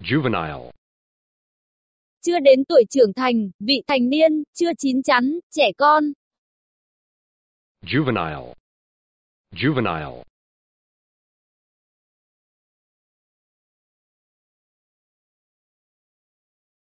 juvenile. Chưa đến tuổi trưởng thành, vị thành niên, chưa chín chắn, trẻ con. juvenile. juvenile.